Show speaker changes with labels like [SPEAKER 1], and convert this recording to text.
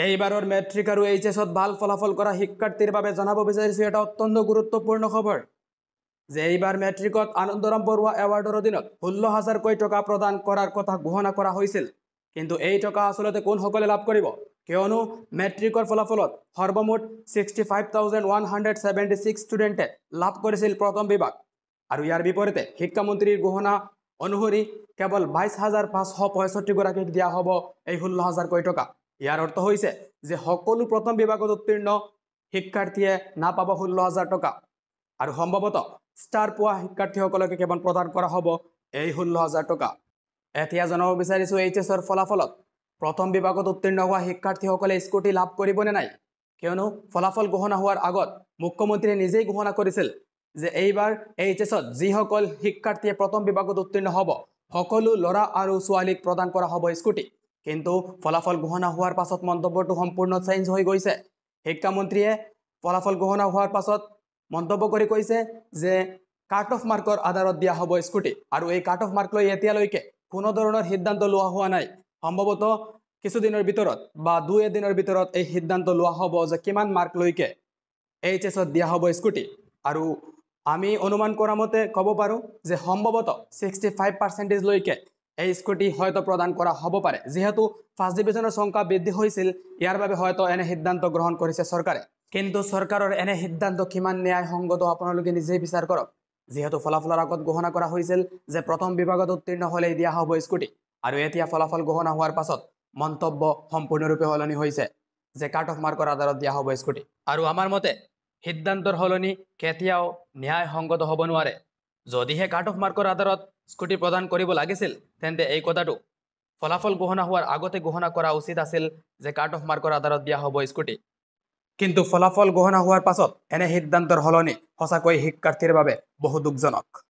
[SPEAKER 1] এইবাৰৰ মেট্ৰিক আৰু এইচ এছত ভাল ফলাফল কৰা শিক্ষাৰ্থীৰ বাবে জনাব বিচাৰিছোঁ এটা অত্যন্ত গুৰুত্বপূৰ্ণ খবৰ যে এইবাৰ মেট্ৰিকত আনন্দৰাম বৰুৱা এৱাৰ্ডৰ অধীনত ষোল্ল হাজাৰকৈ টকা প্ৰদান কৰাৰ কথা ঘোষণা কৰা হৈছিল কিন্তু এই টকা আচলতে কোনসকলে লাভ কৰিব কিয়নো মেট্ৰিকৰ ফলাফলত সৰ্বমুঠ sixty five thousand one hundred seventy six ষ্টুডেণ্টে লাভ কৰিছিল প্ৰথম বিভাগ আৰু ইয়াৰ বিপৰীতে শিক্ষামন্ত্ৰীৰ ঘোষণা অনুসৰি কেৱল বাইছ হাজাৰ পাঁচশ পঁয়ষষ্ঠিগৰাকীক দিয়া হ'ব এই ষোল্ল হাজাৰকৈ টকা ইয়াৰ অৰ্থ হৈছে যে সকলো প্ৰথম বিভাগত উত্তীৰ্ণ শিক্ষাৰ্থীয়ে নাপাব ষোল্ল হাজাৰ টকা আৰু সম্ভৱতঃ ষ্টাৰ পোৱা শিক্ষাৰ্থীসকলকে কেৱল প্ৰদান কৰা হব এই ষোল্ল হাজাৰ টকা এতিয়া জনাব বিচাৰিছো এইচ এছৰ ফলাফলত প্ৰথম বিভাগত উত্তীৰ্ণ হোৱা শিক্ষাৰ্থীসকলে স্কুটি লাভ কৰিব নে নাই কিয়নো ফলাফল ঘোষণা হোৱাৰ আগত মুখ্যমন্ত্ৰীয়ে নিজেই ঘোষণা কৰিছিল যে এইবাৰ এইচ এছত যিসকল শিক্ষাৰ্থীয়ে প্ৰথম বিভাগত উত্তীৰ্ণ হব সকলো ল'ৰা আৰু ছোৱালীক প্ৰদান কৰা হব স্কুটি কিন্তু ফলাফল ঘোষণা হোৱাৰ পাছত মন্তব্যটো সম্পূৰ্ণ চেঞ্জ হৈ গৈছে শিক্ষামন্ত্ৰীয়ে ফলাফল ঘোষণা হোৱাৰ পাছত মন্তব্য কৰি কৈছে যে কাট অফ মাৰ্কৰ আধাৰত দিয়া হ'ব স্কুটি আৰু এই কাট অফ মাৰ্ক লৈ এতিয়ালৈকে কোনো ধৰণৰ সিদ্ধান্ত লোৱা হোৱা নাই সম্ভৱতঃ কিছুদিনৰ ভিতৰত বা দুই এদিনৰ ভিতৰত এই সিদ্ধান্ত লোৱা হ'ব যে কিমান মাৰ্ক লৈকে এইচ এছত দিয়া হ'ব স্কুটি আৰু আমি অনুমান কৰা মতে ক'ব পাৰোঁ যে সম্ভৱতঃ ছিক্সটি ফাইভ পাৰ্চেণ্টেজলৈকে এই স্কুটি হয়তো প্ৰদান কৰা হ'ব পাৰে যিহেতু ফাৰ্ষ্ট ডিভিজনৰ সংখ্যা বৃদ্ধি হৈছিল ইয়াৰ বাবে হয়তো এনে সিদ্ধান্ত গ্ৰহণ কৰিছে চৰকাৰে কিন্তু চৰকাৰৰ এনে সিদ্ধান্ত কিমান ন্যায়সংগত আপোনালোকে নিজেই বিচাৰ কৰক যিহেতু ফলাফলৰ আগত ঘোষণা কৰা হৈছিল যে প্ৰথম বিভাগত উত্তীৰ্ণ হ'লেই দিয়া হ'ব স্কুটি আৰু এতিয়া ফলাফল ঘোষণা হোৱাৰ পাছত মন্তব্য সম্পূৰ্ণৰূপে সলনি হৈছে যে কাট অফ মাৰ্কৰ আধাৰত দিয়া হ'ব স্কুটি আৰু আমাৰ মতে সিদ্ধান্তৰ সলনি কেতিয়াও ন্যায় সংগত হ'ব নোৱাৰে যদিহে কাট অফ মাৰ্কৰ আধাৰত স্কুটি প্ৰদান কৰিব লাগিছিল তেন্তে এই কথাটো ফলাফল ঘোষণা হোৱাৰ আগতে ঘোষণা কৰা উচিত আছিল যে কাট অফ মাৰ্কৰ আধাৰত দিয়া হ'ব স্কুটি কিন্তু ফলাফল ঘোষণা হোৱাৰ পাছত এনে সিদ্ধান্তৰ সলনি সঁচাকৈ শিক্ষাৰ্থীৰ বাবে বহু দুখজনক